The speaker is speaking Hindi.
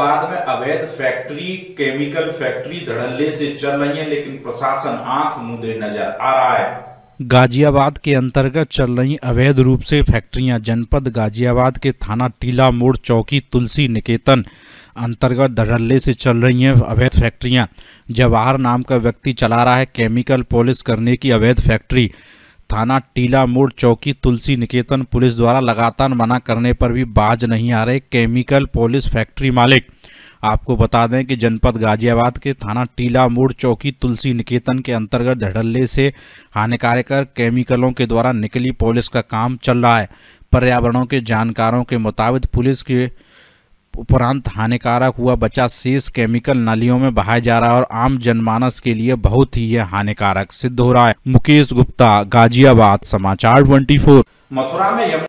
बाद में अवैध फैक्ट्री केमिकल फैक्ट्री धड़ल्ले से चल रही है लेकिन प्रशासन आंख मुदे नजर आ रहा है गाजियाबाद के अंतर्गत चल रही अवैध रूप से फैक्ट्रियां जनपद गाजियाबाद के थाना टीला मोड़ चौकी तुलसी निकेतन अंतर्गत धड़ल्ले से चल रही हैं अवैध फैक्ट्रियां जवाहर नाम का व्यक्ति चला रहा है केमिकल पॉलिश करने की अवैध फैक्ट्री थाना टीला मोड़ चौकी तुलसी निकेतन पुलिस द्वारा लगातार मना करने पर भी बाज नहीं आ रहे केमिकल पॉलिस फैक्ट्री मालिक आपको बता दें कि जनपद गाजियाबाद के थाना टीला मोड़ चौकी तुलसी निकेतन के अंतर्गत धड़ल्ले से हानिकारक केमिकलों के द्वारा निकली पॉलिस का काम चल रहा है पर्यावरणों के जानकारों के मुताबिक पुलिस के उपरांत हानिकारक हुआ बचा शेष केमिकल नलियों में बहाया जा रहा है और आम जनमानस के लिए बहुत ही यह हानिकारक सिद्ध हो रहा है मुकेश गुप्ता गाजियाबाद समाचार 24 मथुरा में